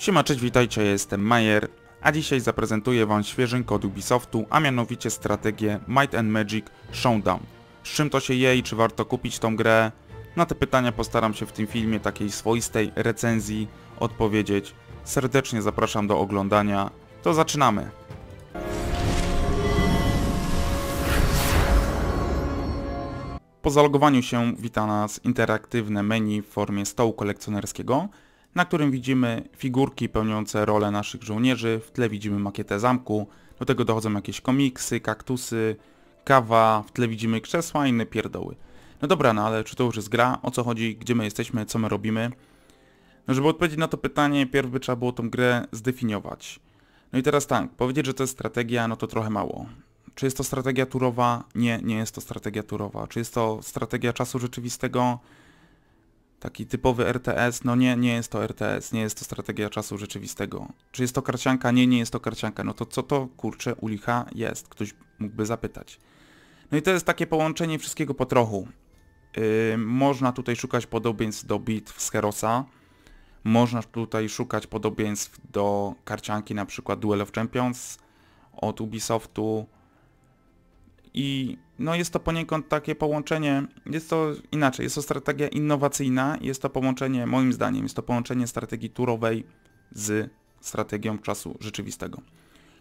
Siema, cześć, witajcie, jestem Majer, a dzisiaj zaprezentuję wam świeży od Ubisoftu, a mianowicie strategię Might and Magic Showdown. Z czym to się je i czy warto kupić tą grę? Na te pytania postaram się w tym filmie takiej swoistej recenzji odpowiedzieć. Serdecznie zapraszam do oglądania. To zaczynamy! Po zalogowaniu się wita nas interaktywne menu w formie stołu kolekcjonerskiego, na którym widzimy figurki pełniące rolę naszych żołnierzy, w tle widzimy makietę zamku, do tego dochodzą jakieś komiksy, kaktusy, kawa, w tle widzimy krzesła i inne pierdoły. No dobra, no ale czy to już jest gra? O co chodzi? Gdzie my jesteśmy? Co my robimy? No żeby odpowiedzieć na to pytanie, pierw by trzeba było tą grę zdefiniować. No i teraz tak, powiedzieć, że to jest strategia, no to trochę mało. Czy jest to strategia turowa? Nie, nie jest to strategia turowa. Czy jest to strategia czasu rzeczywistego? taki typowy RTS, no nie, nie jest to RTS, nie jest to strategia czasu rzeczywistego. Czy jest to karcianka? Nie, nie jest to karcianka. No to co to, kurczę, ulicha jest? Ktoś mógłby zapytać. No i to jest takie połączenie wszystkiego po trochu. Yy, można tutaj szukać podobieństw do bitw z Herosa. Można tutaj szukać podobieństw do karcianki na przykład Duel of Champions od Ubisoftu i no jest to poniekąd takie połączenie, jest to inaczej, jest to strategia innowacyjna, jest to połączenie, moim zdaniem, jest to połączenie strategii turowej z strategią czasu rzeczywistego.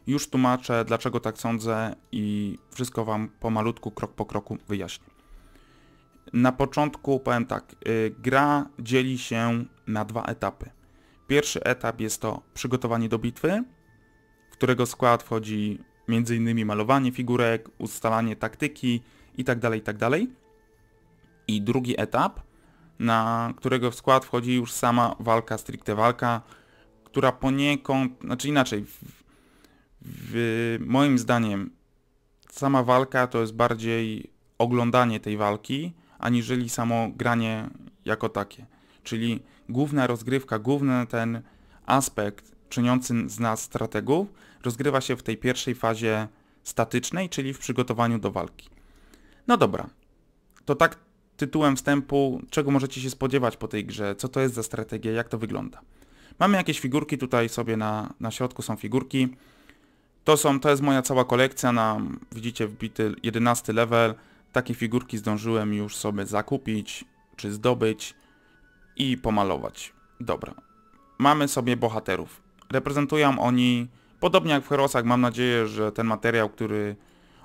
Już tłumaczę, dlaczego tak sądzę i wszystko Wam pomalutku, krok po kroku wyjaśnię. Na początku powiem tak, y, gra dzieli się na dwa etapy. Pierwszy etap jest to przygotowanie do bitwy, w którego skład wchodzi m.in. malowanie figurek, ustalanie taktyki itd., tak itd. Tak I drugi etap, na którego w skład wchodzi już sama walka, stricte walka, która poniekąd, znaczy inaczej, w, w, moim zdaniem sama walka to jest bardziej oglądanie tej walki, aniżeli samo granie jako takie. Czyli główna rozgrywka, główny ten aspekt czyniący z nas strategów rozgrywa się w tej pierwszej fazie statycznej, czyli w przygotowaniu do walki. No dobra, to tak tytułem wstępu, czego możecie się spodziewać po tej grze, co to jest za strategia, jak to wygląda. Mamy jakieś figurki tutaj sobie na, na środku są figurki. To są, to jest moja cała kolekcja na, widzicie, wbity 11 level. Takie figurki zdążyłem już sobie zakupić, czy zdobyć i pomalować. Dobra. Mamy sobie bohaterów. Reprezentują oni Podobnie jak w Herosach, mam nadzieję, że ten materiał, który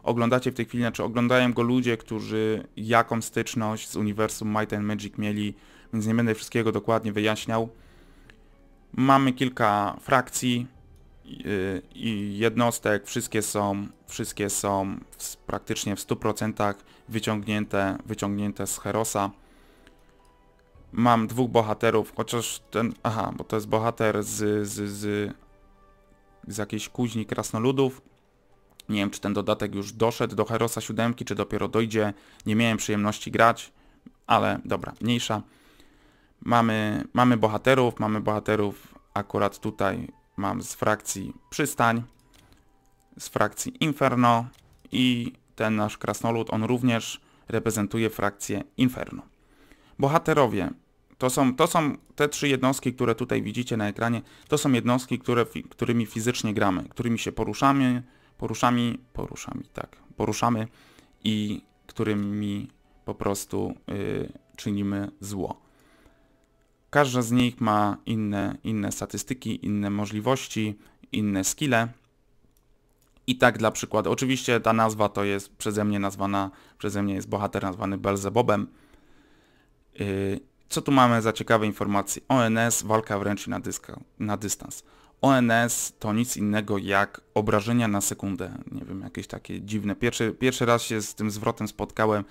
oglądacie w tej chwili, znaczy oglądają go ludzie, którzy jaką styczność z uniwersum Might and Magic mieli, więc nie będę wszystkiego dokładnie wyjaśniał. Mamy kilka frakcji yy, i jednostek, wszystkie są, wszystkie są w, praktycznie w 100% wyciągnięte, wyciągnięte z Herosa. Mam dwóch bohaterów, chociaż ten, aha, bo to jest bohater z, z, z z jakiejś kuźni krasnoludów. Nie wiem, czy ten dodatek już doszedł do Herosa 7, czy dopiero dojdzie. Nie miałem przyjemności grać, ale dobra, mniejsza. Mamy, mamy bohaterów, mamy bohaterów akurat tutaj mam z frakcji Przystań, z frakcji Inferno i ten nasz krasnolud, on również reprezentuje frakcję Inferno. Bohaterowie to są, to są te trzy jednostki, które tutaj widzicie na ekranie, to są jednostki, które, którymi fizycznie gramy, którymi się poruszamy, poruszamy, poruszamy, tak, poruszamy i którymi po prostu y, czynimy zło. Każda z nich ma inne, inne statystyki, inne możliwości, inne skille. I tak dla przykładu, oczywiście ta nazwa to jest przeze mnie nazwana, przeze mnie jest bohater nazwany Belzebobem. Y, co tu mamy za ciekawe informacje? ONS, walka wręcz na, dyska, na dystans. ONS to nic innego jak obrażenia na sekundę. Nie wiem, jakieś takie dziwne. Pierwszy, pierwszy raz się z tym zwrotem spotkałem.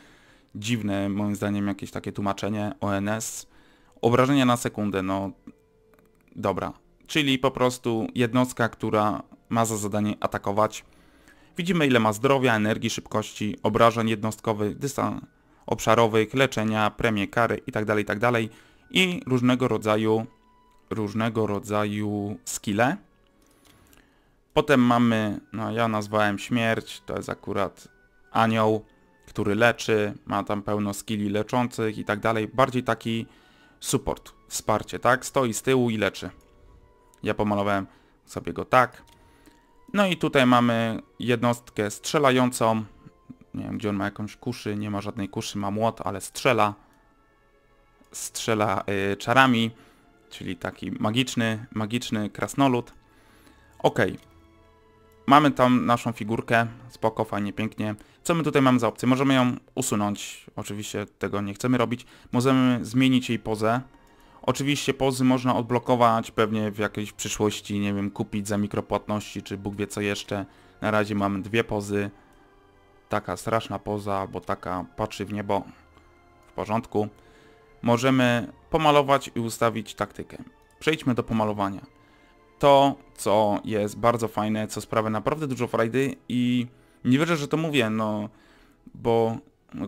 Dziwne, moim zdaniem, jakieś takie tłumaczenie. ONS. Obrażenia na sekundę, no... Dobra. Czyli po prostu jednostka, która ma za zadanie atakować. Widzimy ile ma zdrowia, energii, szybkości, obrażeń jednostkowych, dystans obszarowych, leczenia, premie, kary itd., tak itd. Tak i różnego rodzaju różnego rodzaju skille. Potem mamy, no ja nazwałem śmierć, to jest akurat anioł, który leczy, ma tam pełno skilli leczących i tak dalej. Bardziej taki support, wsparcie, tak? Stoi z tyłu i leczy. Ja pomalowałem sobie go tak. No i tutaj mamy jednostkę strzelającą, nie wiem, gdzie on ma jakąś kuszy, nie ma żadnej kuszy, ma młot, ale strzela. Strzela y, czarami, czyli taki magiczny, magiczny krasnolud. Ok. Mamy tam naszą figurkę, spoko, fajnie, pięknie. Co my tutaj mamy za opcję? Możemy ją usunąć, oczywiście tego nie chcemy robić. Możemy zmienić jej pozę. Oczywiście pozy można odblokować pewnie w jakiejś przyszłości, nie wiem, kupić za mikropłatności, czy Bóg wie co jeszcze. Na razie mamy dwie pozy taka straszna poza, bo taka patrzy w niebo. W porządku. Możemy pomalować i ustawić taktykę. Przejdźmy do pomalowania. To, co jest bardzo fajne, co sprawia naprawdę dużo frajdy i nie wierzę, że to mówię, no bo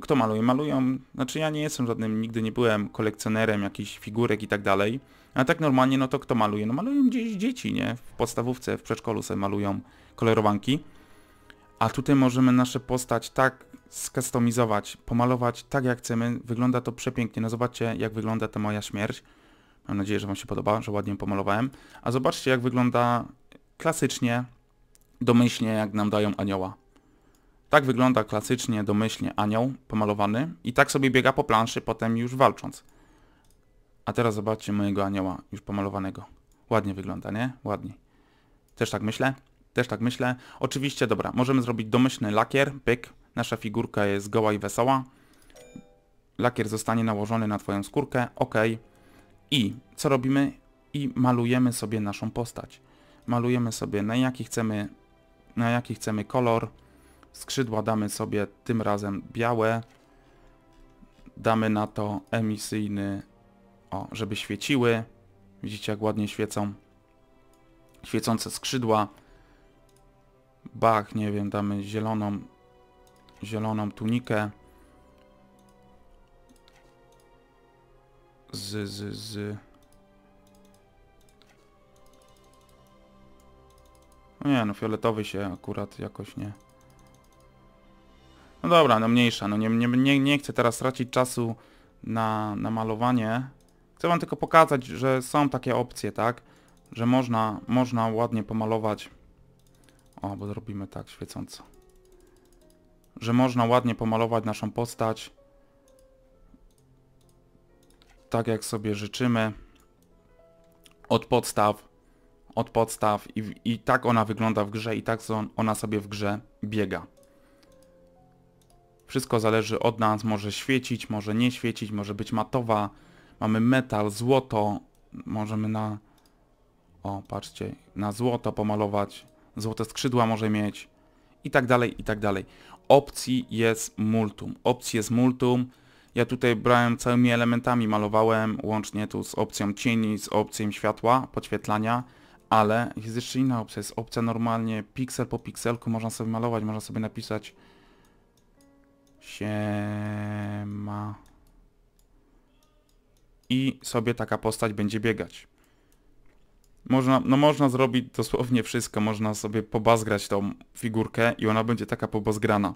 kto maluje? Malują, znaczy ja nie jestem żadnym, nigdy nie byłem kolekcjonerem jakichś figurek i tak dalej, a tak normalnie no to kto maluje? No malują gdzieś dzieci, nie? W podstawówce, w przedszkolu sobie malują kolorowanki. A tutaj możemy nasze postać tak skustomizować, pomalować tak jak chcemy. Wygląda to przepięknie. No zobaczcie jak wygląda ta moja śmierć. Mam nadzieję, że Wam się podoba, że ładnie pomalowałem. A zobaczcie jak wygląda klasycznie, domyślnie jak nam dają anioła. Tak wygląda klasycznie, domyślnie anioł pomalowany i tak sobie biega po planszy potem już walcząc. A teraz zobaczcie mojego anioła już pomalowanego. Ładnie wygląda, nie? Ładnie. Też tak myślę? Też tak myślę. Oczywiście, dobra, możemy zrobić domyślny lakier, pyk. Nasza figurka jest goła i wesoła. Lakier zostanie nałożony na twoją skórkę, ok. I co robimy? I malujemy sobie naszą postać. Malujemy sobie na jaki chcemy, na jaki chcemy kolor. Skrzydła damy sobie tym razem białe. Damy na to emisyjny, o, żeby świeciły. Widzicie jak ładnie świecą. Świecące skrzydła bach, nie wiem, damy zieloną, zieloną tunikę z, z, z No nie, no fioletowy się akurat jakoś nie... No dobra, no mniejsza, no nie, nie, nie, nie chcę teraz tracić czasu na, na malowanie. Chcę wam tylko pokazać, że są takie opcje, tak? Że można, można ładnie pomalować o, bo zrobimy tak świecąco. Że można ładnie pomalować naszą postać. Tak jak sobie życzymy. Od podstaw. Od podstaw. I, i tak ona wygląda w grze i tak ona sobie w grze biega. Wszystko zależy od nas. Może świecić, może nie świecić, może być matowa. Mamy metal, złoto. Możemy na... O, patrzcie. Na złoto pomalować złote skrzydła może mieć i tak dalej, i tak dalej. Opcji jest multum, opcji jest multum. Ja tutaj brałem całymi elementami, malowałem łącznie tu z opcją cieni, z opcją światła, podświetlania, ale jest jeszcze inna opcja, jest opcja normalnie piksel po pikselku, można sobie malować, można sobie napisać siema i sobie taka postać będzie biegać. Można, no można zrobić dosłownie wszystko, można sobie pobazgrać tą figurkę i ona będzie taka pobazgrana.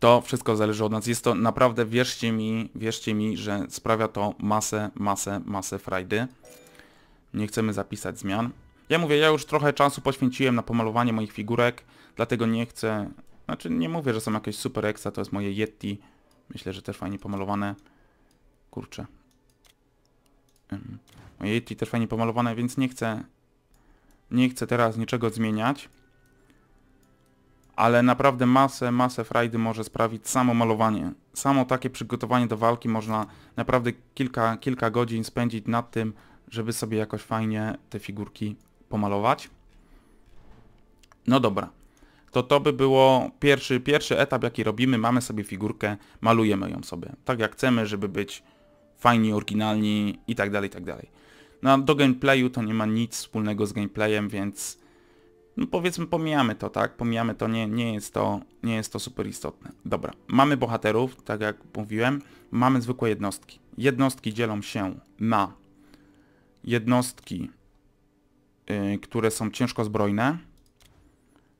To wszystko zależy od nas. Jest to naprawdę, wierzcie mi, wierzcie mi, że sprawia to masę, masę, masę frajdy. Nie chcemy zapisać zmian. Ja mówię, ja już trochę czasu poświęciłem na pomalowanie moich figurek, dlatego nie chcę... Znaczy nie mówię, że są jakieś super exa to jest moje Yeti. Myślę, że też fajnie pomalowane. Kurczę. Mhm. Yeti też fajnie pomalowane, więc nie chcę, nie chcę teraz niczego zmieniać. Ale naprawdę masę, masę frajdy może sprawić samo malowanie. Samo takie przygotowanie do walki można naprawdę kilka, kilka godzin spędzić nad tym, żeby sobie jakoś fajnie te figurki pomalować. No dobra, to to by było pierwszy, pierwszy etap, jaki robimy. Mamy sobie figurkę, malujemy ją sobie tak jak chcemy, żeby być fajni, oryginalni i tak dalej, i tak dalej. No, do gameplayu to nie ma nic wspólnego z gameplayem, więc no powiedzmy pomijamy to, tak? Pomijamy to, nie, nie, jest to, nie jest to super istotne. Dobra, mamy bohaterów, tak jak mówiłem, mamy zwykłe jednostki. Jednostki dzielą się na jednostki, yy, które są ciężko zbrojne,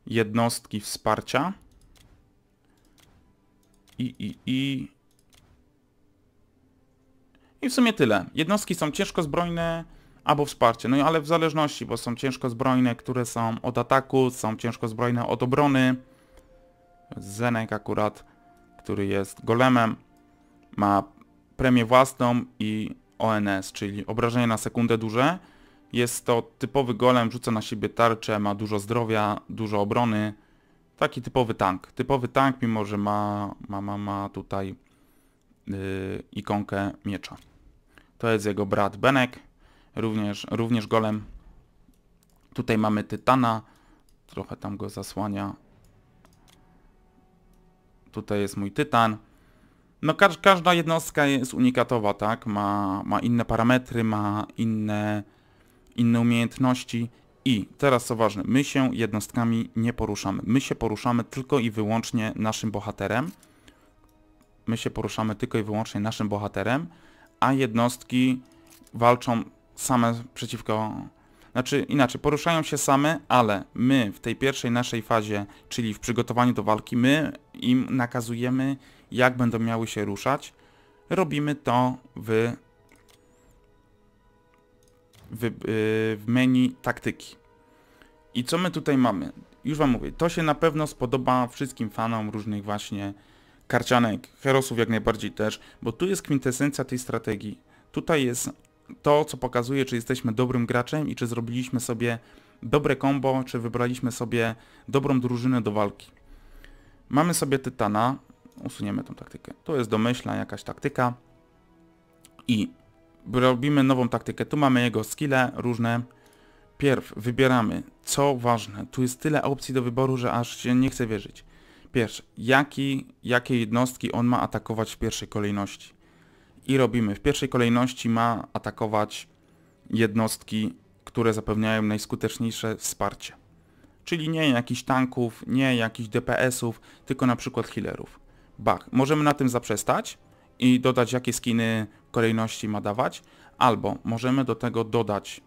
jednostki wsparcia i, i, i... I w sumie tyle. Jednostki są ciężko zbrojne, albo wsparcie. No ale w zależności, bo są ciężkozbrojne, które są od ataku, są ciężkozbrojne od obrony. Zenek akurat, który jest golemem, ma premię własną i ONS, czyli obrażenie na sekundę duże. Jest to typowy golem, rzuca na siebie tarczę, ma dużo zdrowia, dużo obrony. Taki typowy tank. Typowy tank, mimo że ma, ma, ma, ma tutaj yy, ikonkę miecza. To jest jego brat Benek, również, również golem. Tutaj mamy Tytana, trochę tam go zasłania. Tutaj jest mój Tytan. No ka każda jednostka jest unikatowa, tak? Ma, ma inne parametry, ma inne, inne umiejętności. I teraz co ważne, my się jednostkami nie poruszamy. My się poruszamy tylko i wyłącznie naszym bohaterem. My się poruszamy tylko i wyłącznie naszym bohaterem, a jednostki walczą same przeciwko... Znaczy inaczej, poruszają się same, ale my w tej pierwszej naszej fazie, czyli w przygotowaniu do walki, my im nakazujemy, jak będą miały się ruszać. Robimy to w, w, y, w menu taktyki. I co my tutaj mamy? Już wam mówię, to się na pewno spodoba wszystkim fanom różnych właśnie karcianek, herosów jak najbardziej też, bo tu jest kwintesencja tej strategii. Tutaj jest to, co pokazuje, czy jesteśmy dobrym graczem i czy zrobiliśmy sobie dobre combo, czy wybraliśmy sobie dobrą drużynę do walki. Mamy sobie Tytana, usuniemy tą taktykę. To jest domyślna jakaś taktyka i robimy nową taktykę. Tu mamy jego skille różne. Pierw wybieramy, co ważne. Tu jest tyle opcji do wyboru, że aż się nie chce wierzyć. Pierwsze, jaki, jakie jednostki on ma atakować w pierwszej kolejności i robimy. W pierwszej kolejności ma atakować jednostki, które zapewniają najskuteczniejsze wsparcie. Czyli nie jakichś tanków, nie jakichś DPS-ów, tylko na przykład healerów. Bach. Możemy na tym zaprzestać i dodać jakie skiny kolejności ma dawać, albo możemy do tego dodać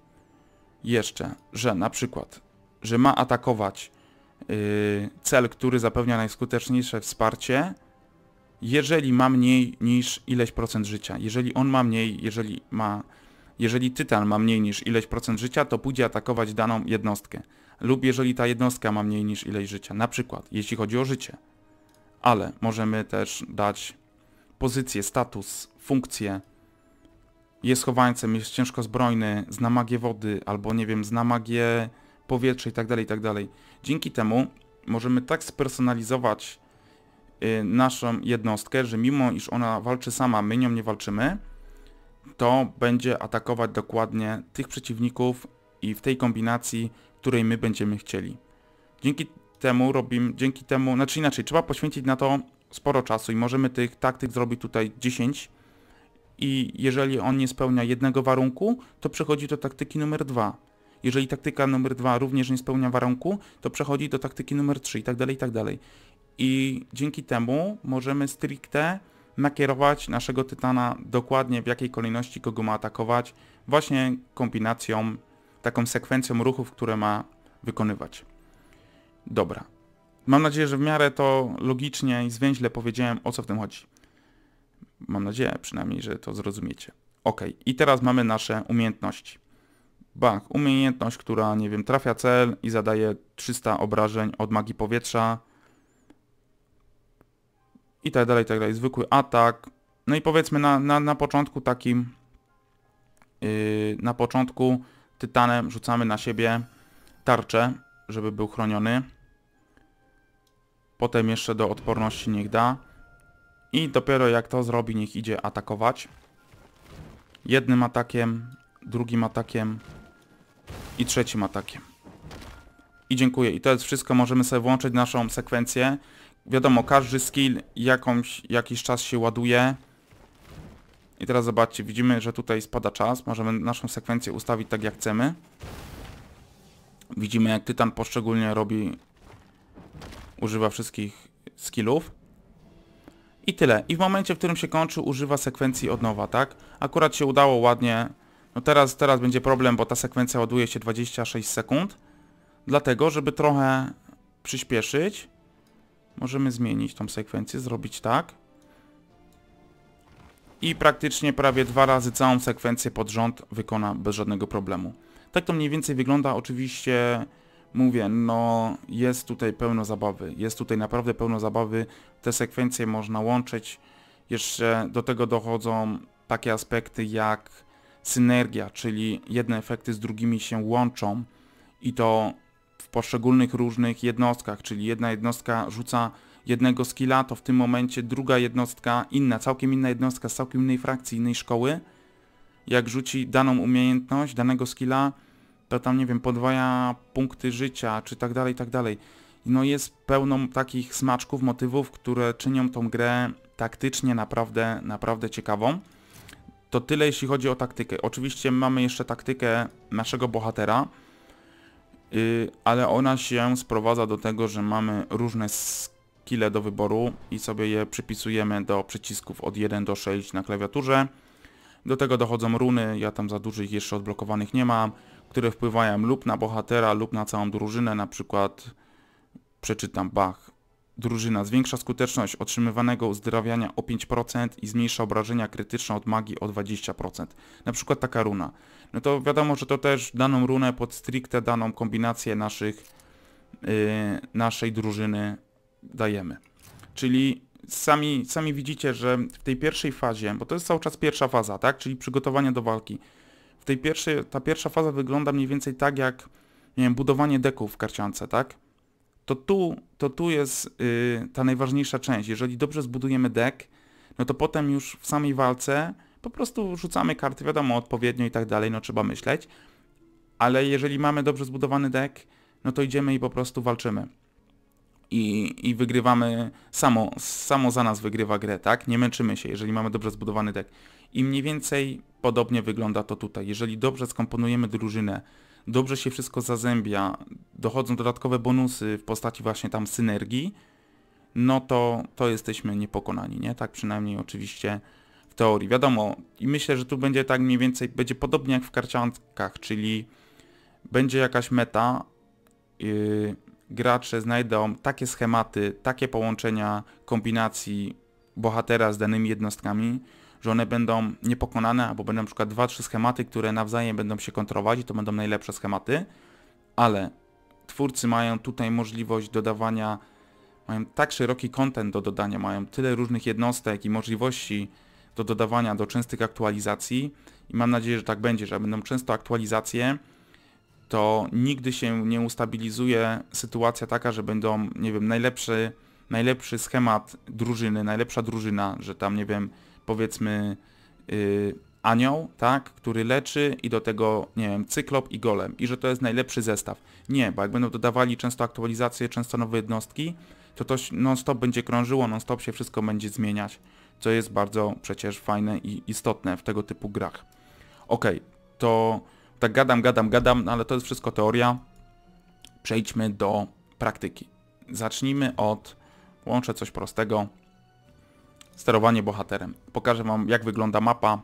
jeszcze, że na przykład, że ma atakować yy, cel, który zapewnia najskuteczniejsze wsparcie, jeżeli ma mniej niż ileś procent życia. Jeżeli on ma mniej, jeżeli ma... Jeżeli tytan ma mniej niż ileś procent życia, to pójdzie atakować daną jednostkę. Lub jeżeli ta jednostka ma mniej niż ileś życia. Na przykład, jeśli chodzi o życie. Ale możemy też dać pozycję, status, funkcję. Jest chowańcem, jest ciężko zbrojny, zna magię wody, albo nie wiem, zna magię powietrza tak itd. Tak Dzięki temu możemy tak spersonalizować Y, naszą jednostkę, że mimo iż ona walczy sama, my nią nie walczymy, to będzie atakować dokładnie tych przeciwników i w tej kombinacji, której my będziemy chcieli. Dzięki temu robimy, dzięki temu, znaczy inaczej, trzeba poświęcić na to sporo czasu i możemy tych taktyk zrobić tutaj 10 i jeżeli on nie spełnia jednego warunku, to przechodzi do taktyki numer 2. Jeżeli taktyka numer 2 również nie spełnia warunku, to przechodzi do taktyki numer 3 i tak dalej, i tak dalej i dzięki temu możemy stricte nakierować naszego tytana dokładnie w jakiej kolejności kogo ma atakować, właśnie kombinacją, taką sekwencją ruchów, które ma wykonywać. Dobra. Mam nadzieję, że w miarę to logicznie i zwięźle powiedziałem, o co w tym chodzi. Mam nadzieję przynajmniej, że to zrozumiecie. Ok, i teraz mamy nasze umiejętności. Bah, umiejętność, która, nie wiem, trafia cel i zadaje 300 obrażeń od magii powietrza, i tak dalej, i tak dalej. Zwykły atak. No i powiedzmy na, na, na początku takim, yy, na początku tytanem rzucamy na siebie tarczę, żeby był chroniony. Potem jeszcze do odporności niech da. I dopiero jak to zrobi, niech idzie atakować. Jednym atakiem, drugim atakiem i trzecim atakiem. I dziękuję. I to jest wszystko. Możemy sobie włączyć naszą sekwencję. Wiadomo, każdy skill jakąś, jakiś czas się ładuje. I teraz zobaczcie, widzimy, że tutaj spada czas. Możemy naszą sekwencję ustawić tak jak chcemy. Widzimy jak Tytan poszczególnie robi, używa wszystkich skillów. I tyle. I w momencie, w którym się kończy, używa sekwencji od nowa, tak? Akurat się udało ładnie. No teraz, teraz będzie problem, bo ta sekwencja ładuje się 26 sekund. Dlatego, żeby trochę przyspieszyć, Możemy zmienić tą sekwencję, zrobić tak. I praktycznie prawie dwa razy całą sekwencję pod rząd wykona bez żadnego problemu. Tak to mniej więcej wygląda, oczywiście mówię, no jest tutaj pełno zabawy, jest tutaj naprawdę pełno zabawy, te sekwencje można łączyć, jeszcze do tego dochodzą takie aspekty jak synergia, czyli jedne efekty z drugimi się łączą i to w poszczególnych różnych jednostkach, czyli jedna jednostka rzuca jednego skilla, to w tym momencie druga jednostka, inna, całkiem inna jednostka z całkiem innej frakcji, innej szkoły, jak rzuci daną umiejętność, danego skilla, to tam, nie wiem, podwaja punkty życia, czy tak dalej, tak dalej. No jest pełno takich smaczków, motywów, które czynią tą grę taktycznie naprawdę, naprawdę ciekawą. To tyle jeśli chodzi o taktykę. Oczywiście mamy jeszcze taktykę naszego bohatera, Y, ale ona się sprowadza do tego, że mamy różne skille do wyboru i sobie je przypisujemy do przycisków od 1 do 6 na klawiaturze. Do tego dochodzą runy, ja tam za dużych jeszcze odblokowanych nie mam, które wpływają lub na bohatera, lub na całą drużynę, na przykład przeczytam Bach drużyna zwiększa skuteczność otrzymywanego uzdrawiania o 5% i zmniejsza obrażenia krytyczne od magii o 20%. Na przykład taka runa. No to wiadomo, że to też daną runę pod stricte daną kombinację naszych, yy, naszej drużyny dajemy. Czyli sami, sami widzicie, że w tej pierwszej fazie, bo to jest cały czas pierwsza faza, tak? Czyli przygotowanie do walki. W tej pierwszej, ta pierwsza faza wygląda mniej więcej tak jak, nie wiem, budowanie deków w karciance, tak? to tu, to tu jest y, ta najważniejsza część. Jeżeli dobrze zbudujemy deck, no to potem już w samej walce po prostu rzucamy karty, wiadomo, odpowiednio i tak dalej, no trzeba myśleć. Ale jeżeli mamy dobrze zbudowany deck, no to idziemy i po prostu walczymy. I, i wygrywamy, samo, samo za nas wygrywa grę, tak? Nie męczymy się, jeżeli mamy dobrze zbudowany deck. I mniej więcej podobnie wygląda to tutaj. Jeżeli dobrze skomponujemy drużynę, dobrze się wszystko zazębia, dochodzą dodatkowe bonusy w postaci właśnie tam synergii, no to, to jesteśmy niepokonani, nie? Tak przynajmniej oczywiście w teorii. Wiadomo, i myślę, że tu będzie tak mniej więcej, będzie podobnie jak w karciankach, czyli będzie jakaś meta, yy, gracze znajdą takie schematy, takie połączenia, kombinacji bohatera z danymi jednostkami, że one będą niepokonane, albo będą na przykład 2-3 schematy, które nawzajem będą się kontrolować i to będą najlepsze schematy, ale twórcy mają tutaj możliwość dodawania, mają tak szeroki kontent do dodania, mają tyle różnych jednostek i możliwości do dodawania do częstych aktualizacji i mam nadzieję, że tak będzie, że będą często aktualizacje, to nigdy się nie ustabilizuje sytuacja taka, że będą, nie wiem, najlepszy, najlepszy schemat drużyny, najlepsza drużyna, że tam, nie wiem, powiedzmy yy, anioł, tak, który leczy i do tego, nie wiem, cyklop i golem i że to jest najlepszy zestaw. Nie, bo jak będą dodawali często aktualizacje, często nowe jednostki, to to non-stop będzie krążyło, non-stop się wszystko będzie zmieniać, co jest bardzo przecież fajne i istotne w tego typu grach. Ok, to tak gadam, gadam, gadam, no ale to jest wszystko teoria. Przejdźmy do praktyki. Zacznijmy od, łączę coś prostego, sterowanie bohaterem. Pokażę Wam jak wygląda mapa,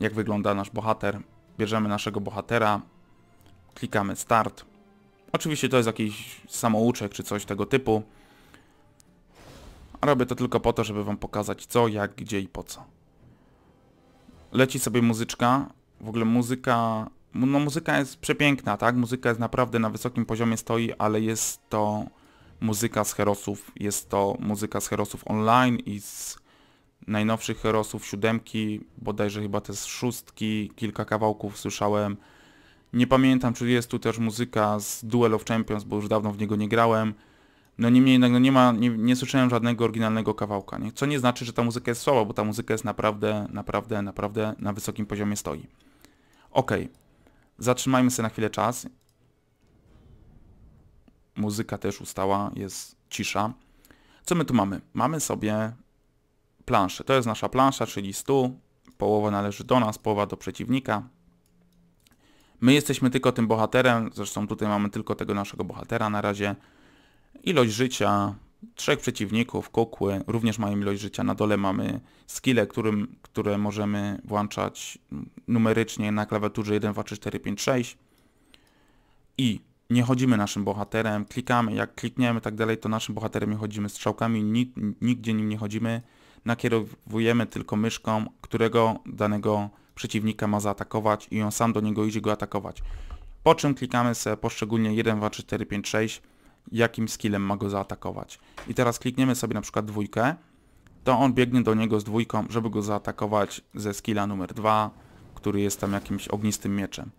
jak wygląda nasz bohater. Bierzemy naszego bohatera, klikamy start. Oczywiście to jest jakiś samouczek czy coś tego typu. Robię to tylko po to, żeby wam pokazać co, jak, gdzie i po co. Leci sobie muzyczka. W ogóle muzyka... No muzyka jest przepiękna, tak? Muzyka jest naprawdę na wysokim poziomie stoi, ale jest to muzyka z Herosów. Jest to muzyka z Herosów online i z najnowszych herosów siódemki, bodajże chyba z szóstki, kilka kawałków słyszałem. Nie pamiętam, czy jest tu też muzyka z Duel of Champions, bo już dawno w niego nie grałem. No niemniej jednak no nie, ma, nie, nie słyszałem żadnego oryginalnego kawałka, nie? co nie znaczy, że ta muzyka jest słaba, bo ta muzyka jest naprawdę, naprawdę, naprawdę na wysokim poziomie stoi. Ok, zatrzymajmy sobie na chwilę czas. Muzyka też ustała, jest cisza. Co my tu mamy? Mamy sobie planszy. To jest nasza plansza, czyli stół. Połowa należy do nas, połowa do przeciwnika. My jesteśmy tylko tym bohaterem, zresztą tutaj mamy tylko tego naszego bohatera na razie. Ilość życia, trzech przeciwników, kukły, również mają ilość życia. Na dole mamy skille, którym, które możemy włączać numerycznie na klawiaturze 1, 2, 3, 4, 5, 6. I nie chodzimy naszym bohaterem, klikamy, jak klikniemy tak dalej, to naszym bohaterem nie chodzimy strzałkami, nigdzie nim nie chodzimy nakierowujemy tylko myszką, którego danego przeciwnika ma zaatakować i on sam do niego idzie go atakować. Po czym klikamy sobie poszczególnie 1, 2, 3, 4, 5, 6, jakim skillem ma go zaatakować. I teraz klikniemy sobie na przykład dwójkę, to on biegnie do niego z dwójką, żeby go zaatakować ze skilla numer 2, który jest tam jakimś ognistym mieczem.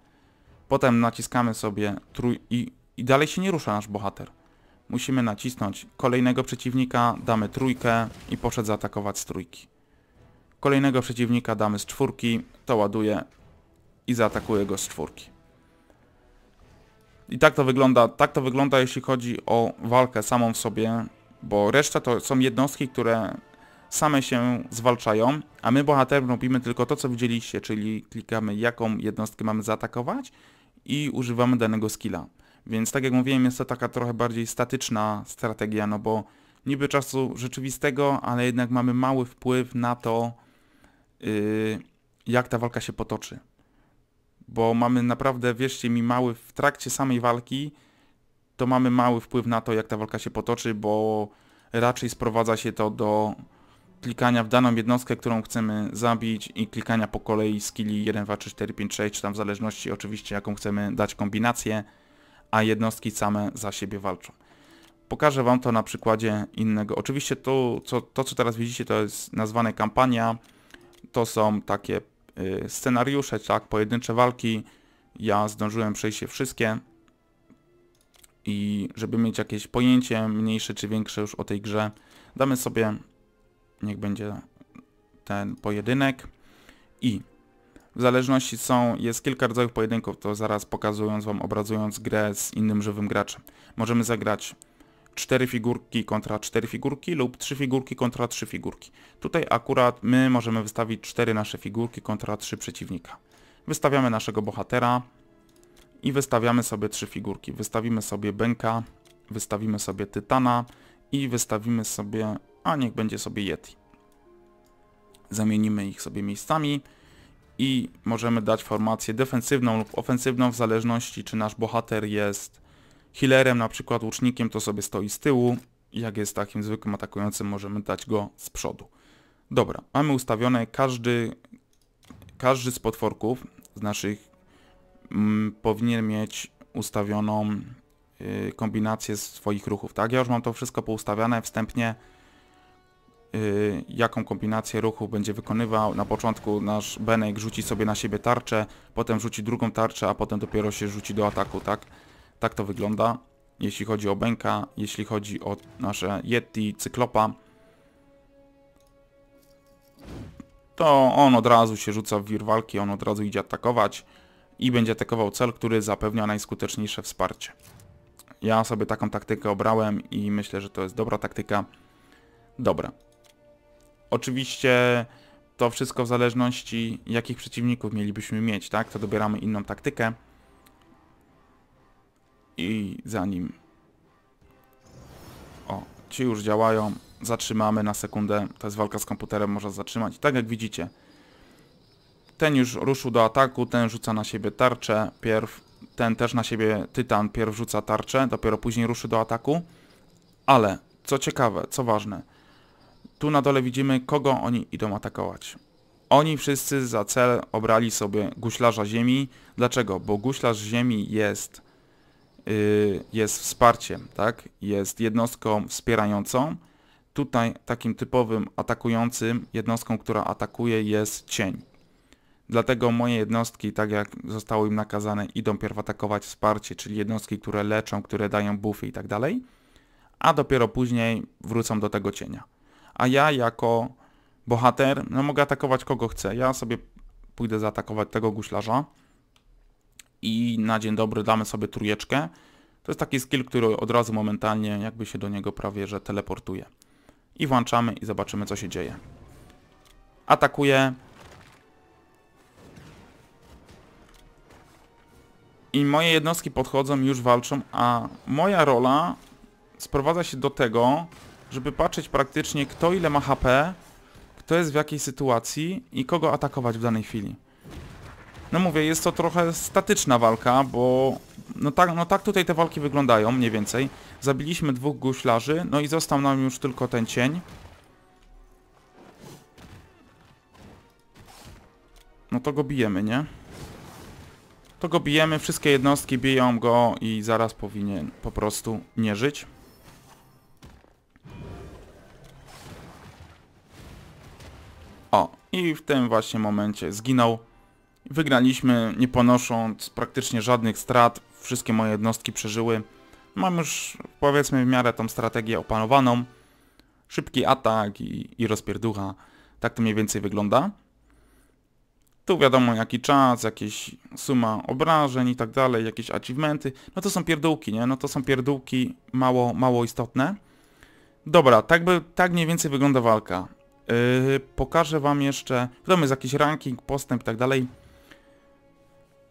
Potem naciskamy sobie trój i, i dalej się nie rusza nasz bohater. Musimy nacisnąć kolejnego przeciwnika, damy trójkę i poszedł zaatakować z trójki. Kolejnego przeciwnika damy z czwórki, to ładuje i zaatakuje go z czwórki. I tak to wygląda, tak to wygląda jeśli chodzi o walkę samą w sobie, bo reszta to są jednostki, które same się zwalczają, a my bohaterem robimy tylko to, co widzieliście, czyli klikamy jaką jednostkę mamy zaatakować i używamy danego skilla. Więc tak jak mówiłem, jest to taka trochę bardziej statyczna strategia, no bo niby czasu rzeczywistego, ale jednak mamy mały wpływ na to, yy, jak ta walka się potoczy. Bo mamy naprawdę, wierzcie mi, mały w trakcie samej walki, to mamy mały wpływ na to, jak ta walka się potoczy, bo raczej sprowadza się to do klikania w daną jednostkę, którą chcemy zabić i klikania po kolei skilli 1, 2, 3, 4, 5, 6, czy tam w zależności oczywiście jaką chcemy dać kombinację a jednostki same za siebie walczą. Pokażę Wam to na przykładzie innego. Oczywiście to, co, to, co teraz widzicie, to jest nazwane kampania. To są takie y, scenariusze, tak, pojedyncze walki. Ja zdążyłem przejść je wszystkie. I żeby mieć jakieś pojęcie, mniejsze czy większe już o tej grze, damy sobie, niech będzie ten pojedynek. I w zależności są, jest kilka rodzajów pojedynków, to zaraz pokazując Wam, obrazując grę z innym żywym graczem. Możemy zagrać 4 figurki kontra 4 figurki lub 3 figurki kontra 3 figurki. Tutaj akurat my możemy wystawić 4 nasze figurki kontra 3 przeciwnika. Wystawiamy naszego bohatera i wystawiamy sobie 3 figurki. Wystawimy sobie Benka, wystawimy sobie Tytana i wystawimy sobie, a niech będzie sobie Yeti. Zamienimy ich sobie miejscami i możemy dać formację defensywną lub ofensywną w zależności czy nasz bohater jest healerem, na przykład łucznikiem, to sobie stoi z tyłu. Jak jest takim zwykłym atakującym, możemy dać go z przodu. Dobra, mamy ustawione każdy, każdy z potworków z naszych mm, powinien mieć ustawioną y, kombinację swoich ruchów, tak? Ja już mam to wszystko poustawiane wstępnie Y, jaką kombinację ruchu będzie wykonywał. Na początku nasz Benek rzuci sobie na siebie tarczę, potem rzuci drugą tarczę, a potem dopiero się rzuci do ataku, tak? Tak to wygląda, jeśli chodzi o Benka, jeśli chodzi o nasze Yeti, Cyklopa. To on od razu się rzuca w wir walki, on od razu idzie atakować i będzie atakował cel, który zapewnia najskuteczniejsze wsparcie. Ja sobie taką taktykę obrałem i myślę, że to jest dobra taktyka. Dobra, Oczywiście to wszystko w zależności jakich przeciwników mielibyśmy mieć, tak? To dobieramy inną taktykę. I zanim... O, ci już działają. Zatrzymamy na sekundę. To jest walka z komputerem, można zatrzymać. Tak jak widzicie. Ten już ruszył do ataku, ten rzuca na siebie tarczę. Pierw ten też na siebie Tytan pierw rzuca tarczę, dopiero później ruszy do ataku. Ale, co ciekawe, co ważne, tu na dole widzimy, kogo oni idą atakować. Oni wszyscy za cel obrali sobie guślarza ziemi. Dlaczego? Bo guślarz ziemi jest, yy, jest wsparciem, tak? Jest jednostką wspierającą. Tutaj takim typowym atakującym jednostką, która atakuje jest cień. Dlatego moje jednostki, tak jak zostało im nakazane, idą pierw atakować wsparcie, czyli jednostki, które leczą, które dają buffy i tak dalej, a dopiero później wrócą do tego cienia a ja jako bohater no, mogę atakować kogo chcę. Ja sobie pójdę zaatakować tego guślarza i na dzień dobry damy sobie trujeczkę. To jest taki skill, który od razu momentalnie jakby się do niego prawie że teleportuje. I włączamy i zobaczymy co się dzieje. Atakuje. I moje jednostki podchodzą, już walczą, a moja rola sprowadza się do tego, żeby patrzeć praktycznie kto ile ma HP, kto jest w jakiej sytuacji i kogo atakować w danej chwili. No mówię, jest to trochę statyczna walka, bo no tak, no tak tutaj te walki wyglądają mniej więcej. Zabiliśmy dwóch guślarzy, no i został nam już tylko ten cień. No to go bijemy, nie? To go bijemy, wszystkie jednostki biją go i zaraz powinien po prostu nie żyć. O, i w tym właśnie momencie zginął. Wygraliśmy, nie ponosząc praktycznie żadnych strat. Wszystkie moje jednostki przeżyły. Mam już, powiedzmy, w miarę tą strategię opanowaną. Szybki atak i, i rozpierducha. Tak to mniej więcej wygląda. Tu wiadomo jaki czas, jakieś suma obrażeń i tak dalej, jakieś achievementy. No to są pierdółki, nie? No to są pierdółki mało, mało istotne. Dobra, tak, by, tak mniej więcej wygląda walka. Yy, pokażę wam jeszcze, wiadomo jest jakiś ranking, postęp i tak dalej.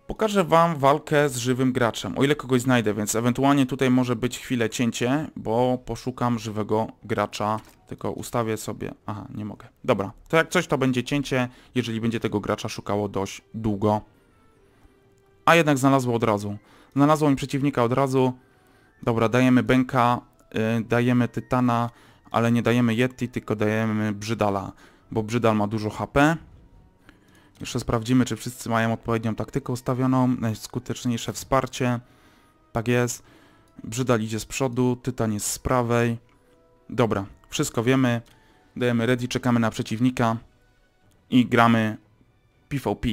Pokażę wam walkę z żywym graczem, o ile kogoś znajdę, więc ewentualnie tutaj może być chwilę cięcie, bo poszukam żywego gracza, tylko ustawię sobie... Aha, nie mogę. Dobra, to jak coś to będzie cięcie, jeżeli będzie tego gracza szukało dość długo. A jednak znalazło od razu. Znalazło mi przeciwnika od razu. Dobra, dajemy bęka, yy, dajemy tytana, ale nie dajemy Yeti, tylko dajemy Brzydala, bo Brzydal ma dużo HP. Jeszcze sprawdzimy, czy wszyscy mają odpowiednią taktykę ustawioną, najskuteczniejsze wsparcie. Tak jest. Brzydal idzie z przodu, Tytan jest z prawej. Dobra, wszystko wiemy. Dajemy ready, czekamy na przeciwnika i gramy PvP.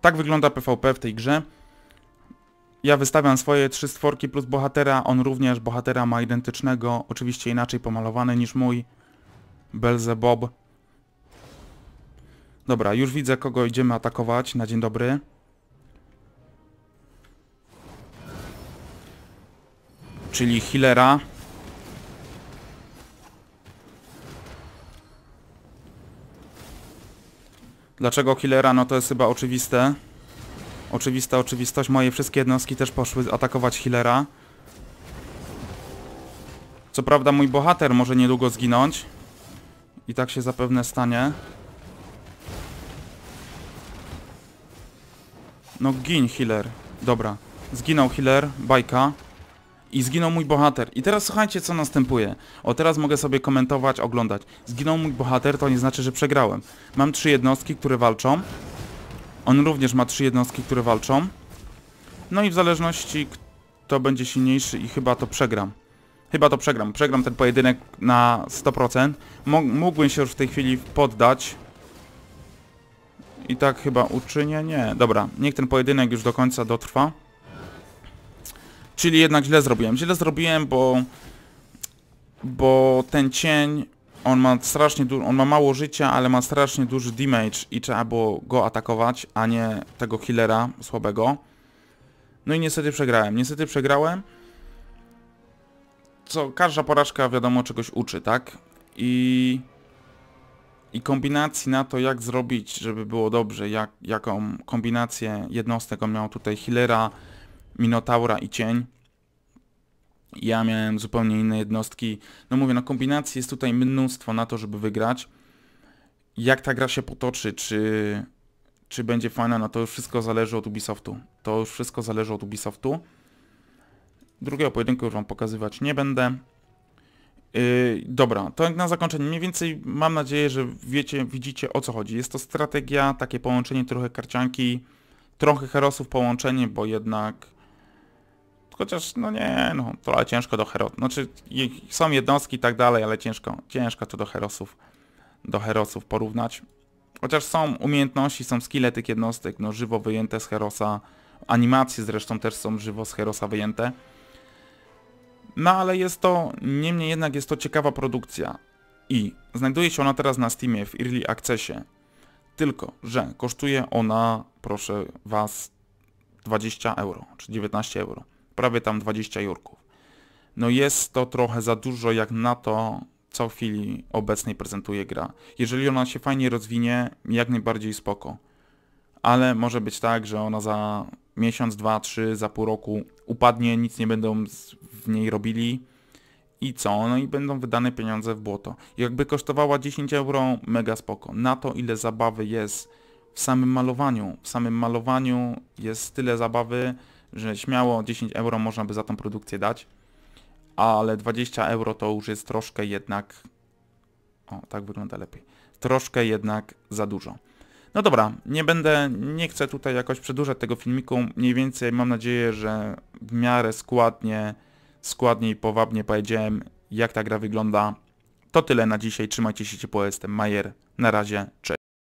Tak wygląda PvP w tej grze. Ja wystawiam swoje trzy stworki plus bohatera, on również bohatera ma identycznego, oczywiście inaczej pomalowany niż mój. Belzebob. Dobra, już widzę kogo idziemy atakować na dzień dobry. Czyli healera. Dlaczego healera? No to jest chyba oczywiste. Oczywista oczywistość. Moje wszystkie jednostki też poszły atakować healera. Co prawda mój bohater może niedługo zginąć. I tak się zapewne stanie. No gin healer. Dobra. Zginął healer. bajka. I zginął mój bohater. I teraz słuchajcie co następuje. O teraz mogę sobie komentować, oglądać. Zginął mój bohater, to nie znaczy, że przegrałem. Mam trzy jednostki, które walczą. On również ma trzy jednostki, które walczą. No i w zależności kto będzie silniejszy i chyba to przegram. Chyba to przegram. Przegram ten pojedynek na 100%. Mógłbym się już w tej chwili poddać. I tak chyba uczynię. Nie, dobra. Niech ten pojedynek już do końca dotrwa. Czyli jednak źle zrobiłem. Źle zrobiłem, bo... Bo ten cień on ma strasznie du on ma mało życia, ale ma strasznie duży damage i trzeba było go atakować, a nie tego killera słabego. No i niestety przegrałem. Niestety przegrałem. Co, każda porażka wiadomo czegoś uczy, tak? I... I kombinacji na to, jak zrobić, żeby było dobrze, jak, jaką kombinację jednostek on miał tutaj, healera, minotaura i cień. Ja miałem zupełnie inne jednostki. No mówię, no kombinacji jest tutaj mnóstwo na to, żeby wygrać. Jak ta gra się potoczy, czy, czy będzie fajna, no to już wszystko zależy od Ubisoftu. To już wszystko zależy od Ubisoftu. Drugiego pojedynku już wam pokazywać nie będę. Yy, dobra, to na zakończenie. Mniej więcej mam nadzieję, że wiecie, widzicie o co chodzi. Jest to strategia, takie połączenie trochę karcianki, trochę herosów połączenie, bo jednak Chociaż no nie, no to ale ciężko do herosów. Znaczy są jednostki i tak dalej, ale ciężko, ciężko to do herosów, do herosów porównać. Chociaż są umiejętności, są skille tych jednostek, no żywo wyjęte z herosa. Animacje zresztą też są żywo z herosa wyjęte. No ale jest to, niemniej jednak jest to ciekawa produkcja. I znajduje się ona teraz na Steamie w Early Accessie. Tylko, że kosztuje ona, proszę Was, 20 euro, czy 19 euro prawie tam 20 jurków. No jest to trochę za dużo jak na to, co w chwili obecnej prezentuje gra. Jeżeli ona się fajnie rozwinie, jak najbardziej spoko. Ale może być tak, że ona za miesiąc, dwa, trzy, za pół roku upadnie, nic nie będą w niej robili i co? No i będą wydane pieniądze w błoto. Jakby kosztowała 10 euro, mega spoko. Na to ile zabawy jest w samym malowaniu. W samym malowaniu jest tyle zabawy, że śmiało 10 euro można by za tą produkcję dać, ale 20 euro to już jest troszkę jednak... O, tak wygląda lepiej. Troszkę jednak za dużo. No dobra, nie będę, nie chcę tutaj jakoś przedłużać tego filmiku. Mniej więcej mam nadzieję, że w miarę składnie, składnie i powabnie powiedziałem, jak ta gra wygląda. To tyle na dzisiaj. Trzymajcie się ciepło, jestem Majer. Na razie, cześć.